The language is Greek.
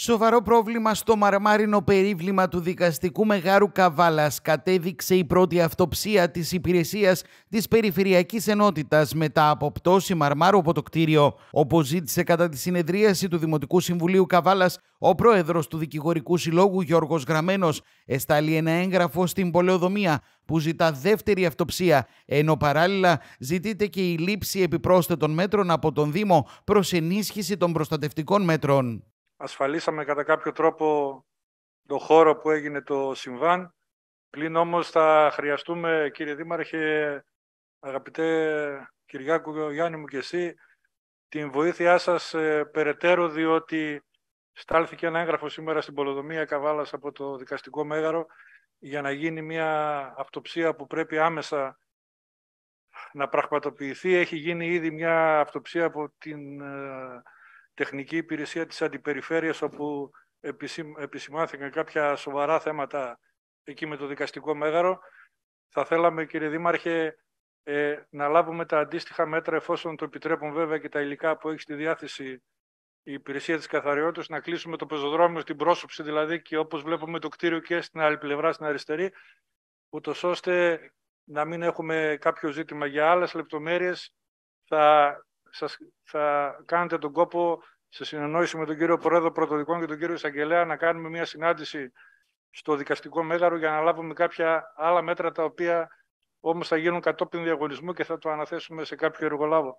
Σοβαρό πρόβλημα στο μαρμάρινο περίβλημα του δικαστικού Μεγάρου Καβάλας κατέδειξε η πρώτη αυτοψία της υπηρεσίας της Περιφερειακής Ενότητας μετά από πτώση μαρμάρου από το κτίριο, όπως ζήτησε κατά τη συνεδρίαση του Δημοτικού Συμβουλίου Καβάλας ο πρόεδρος του Δικηγορικού Συλλόγου Γιώργος Γραμμένος εστάλει ένα έγγραφο στην πολεοδομία που ζητά δεύτερη αυτοψία, ενώ παράλληλα ζητείται και η λήψη επιπρόσθετων μέτρων από τον Δήμο προς ενίσχυση των προστατευτικών μέτρων ασφαλίσαμε κατά κάποιο τρόπο το χώρο που έγινε το συμβάν. Πλην όμως θα χρειαστούμε, κύριε Δήμαρχε, αγαπητέ Κυριάκου Γιάννη μου και εσύ, την βοήθειά σας ε, περαιτέρω, διότι στάλθηκε ένα έγγραφο σήμερα στην Πολοδομία Καβάλας από το δικαστικό μέγαρο για να γίνει μια αυτοψία που πρέπει άμεσα να πραγματοποιηθεί. Έχει γίνει ήδη μια αυτοψία από την ε, τεχνική υπηρεσία της Αντιπεριφέρειας, όπου επισημάθηκαν κάποια σοβαρά θέματα εκεί με το δικαστικό μέγαρο. Θα θέλαμε, κύριε Δήμαρχε, ε, να λάβουμε τα αντίστοιχα μέτρα, εφόσον το επιτρέπουν βέβαια και τα υλικά που έχει στη διάθεση η υπηρεσία της καθαριότητας, να κλείσουμε το πεζοδρόμιο στην πρόσωψη, δηλαδή και όπως βλέπουμε το κτίριο και στην άλλη πλευρά, στην αριστερή, ούτως ώστε να μην έχουμε κάποιο ζήτημα για άλλες λεπτομέρειες. Θα σας, θα κάνετε τον κόπο σε συνεννόηση με τον κύριο Πρόεδρο Πρωτοδικών και τον κύριο Ισαγγελέα, να κάνουμε μια συνάντηση στο δικαστικό μέγαρο για να λάβουμε κάποια άλλα μέτρα τα οποία όμως θα γίνουν κατόπιν διαγωνισμού και θα το αναθέσουμε σε κάποιο εργολάβο.